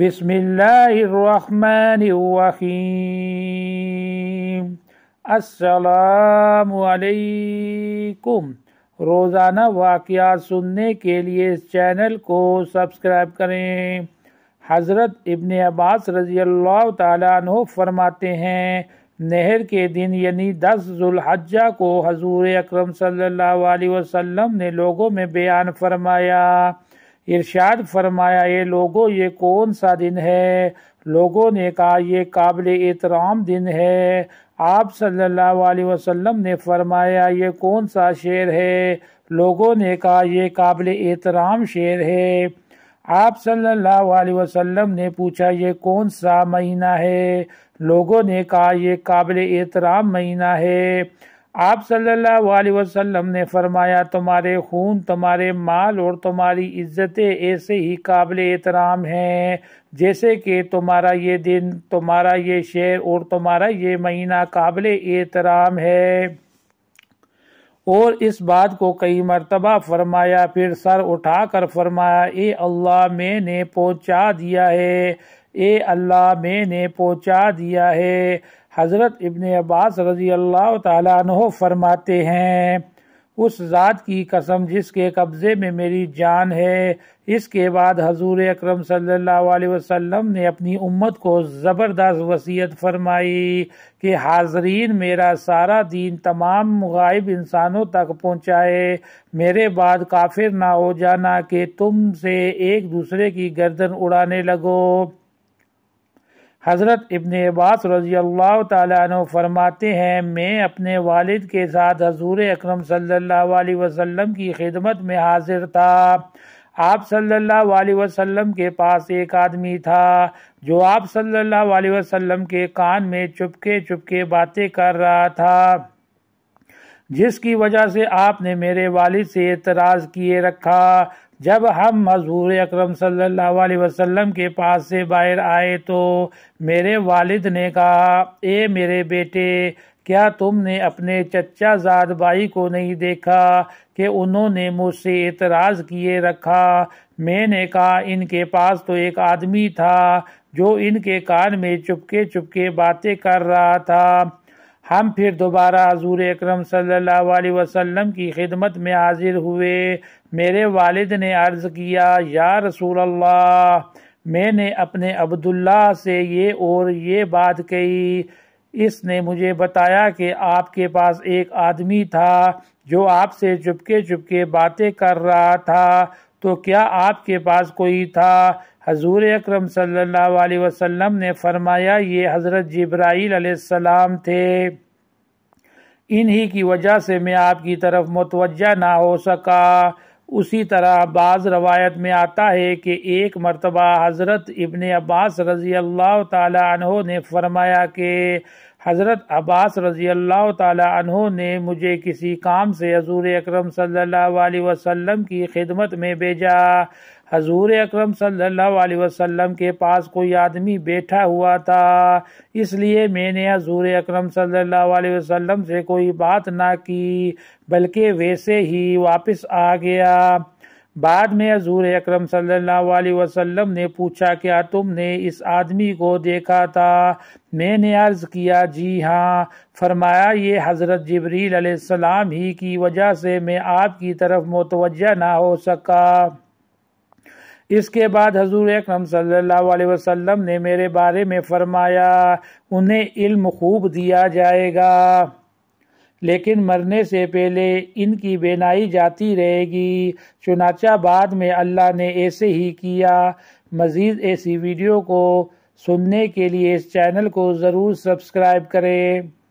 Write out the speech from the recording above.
بسم اللہ السلام علیکم روزانہ واقعات سننے کے لیے اس چینل کو سبسکرائب کریں حضرت ابن عباس رضی اللہ تعالیٰ عنہ فرماتے ہیں نہر کے دن یعنی دس ذوالحجہ کو حضور اکرم صلی اللہ علیہ وسلم نے لوگوں میں بیان فرمایا ارشاد فرمایا یہ لوگوں یہ کون سا دن ہے لوگوں نے کہا یہ قابل احترام دن ہے آپ صلی اللہ علیہ وسلم نے فرمایا یہ کون سا شعر ہے لوگوں نے کہا یہ قابل احترام شعر ہے آپ صلی اللہ علیہ وسلم نے پوچھا یہ کون سا مہینہ ہے لوگوں نے کہا یہ قابل احترام مہینہ ہے آپ صلی اللہ علیہ وسلم نے فرمایا تمہارے خون تمہارے مال اور تمہاری عزتیں ایسے ہی قابل احترام ہیں جیسے کہ تمہارا یہ دن تمہارا یہ شعر اور تمہارا یہ مہینہ قابل احترام ہے اور اس بات کو کئی مرتبہ فرمایا پھر سر اٹھا کر فرمایا اے اللہ میں نے پہنچا دیا ہے اے اللہ میں نے پہنچا دیا ہے حضرت ابن عباس رضی اللہ تعالیٰ عنہ فرماتے ہیں اس ذات کی قسم جس کے قبضے میں میری جان ہے اس کے بعد حضور اکرم صلی اللہ علیہ وسلم نے اپنی امت کو زبردست وصیت فرمائی کہ حاضرین میرا سارا دین تمام غائب انسانوں تک پہنچائے میرے بعد کافر نہ ہو جانا کہ تم سے ایک دوسرے کی گردن اڑانے لگو حضرت ابن عباس رضی اللہ تعالیٰ عنہ فرماتے ہیں میں اپنے والد کے ساتھ حضور اکرم صلی اللہ علیہ وسلم کی خدمت میں حاضر تھا آپ صلی اللہ علیہ وسلم کے پاس ایک آدمی تھا جو آپ صلی اللہ علیہ وسلم کے کان میں چپکے چپکے باتیں کر رہا تھا جس کی وجہ سے آپ نے میرے والد سے اعتراض کیے رکھا جب ہم حضور اکرم صلی اللہ علیہ وسلم کے پاس سے باہر آئے تو میرے والد نے کہا اے میرے بیٹے کیا تم نے اپنے چچا زاد بھائی کو نہیں دیکھا کہ انہوں نے مجھ سے اعتراض کیے رکھا میں نے کہا ان کے پاس تو ایک آدمی تھا جو ان کے کان میں چپکے چپکے باتیں کر رہا تھا ہم پھر دوبارہ حضور اکرم صلی اللہ علیہ وسلم کی خدمت میں حاضر ہوئے میرے والد نے عرض کیا یا رسول اللہ میں نے اپنے عبداللہ سے یہ اور یہ بات کہی اس نے مجھے بتایا کہ آپ کے پاس ایک آدمی تھا جو آپ سے چپکے چپکے باتیں کر رہا تھا تو کیا آپ کے پاس کوئی تھا حضور اکرم صلی اللہ علیہ وسلم نے فرمایا یہ حضرت جبرائیل علیہ السلام تھے انہی کی وجہ سے میں آپ کی طرف متوجہ نہ ہو سکا اسی طرح بعض روایت میں آتا ہے کہ ایک مرتبہ حضرت ابن عباس رضی اللہ تعالی عنہ نے فرمایا کہ حضرت عباس رضی اللہ تعالی عنہ نے مجھے کسی کام سے حضور اکرم صلی اللہ علیہ وسلم کی خدمت میں بھیجا حضور اکرم صلی اللہ علیہ وسلم کے پاس کوئی آدمی بیٹھا ہوا تھا اس لیے میں نے حضور اکرم صلی اللہ علیہ وسلم سے کوئی بات نہ کی بلکہ ویسے ہی واپس آ گیا بعد میں حضور اکرم صلی اللہ علیہ وسلم نے پوچھا کیا تم نے اس آدمی کو دیکھا تھا میں نے عرض کیا جی ہاں فرمایا یہ حضرت جبریل علیہ السلام ہی کی وجہ سے میں آپ کی طرف متوجہ نہ ہو سکا اس کے بعد حضور اکرم صلی اللہ علیہ وسلم نے میرے بارے میں فرمایا انہیں علم خوب دیا جائے گا لیکن مرنے سے پہلے ان کی بینائی جاتی رہے گی چنانچہ بعد میں اللہ نے ایسے ہی کیا مزید ایسی ویڈیو کو سننے کے لیے اس چینل کو ضرور سبسکرائب کریں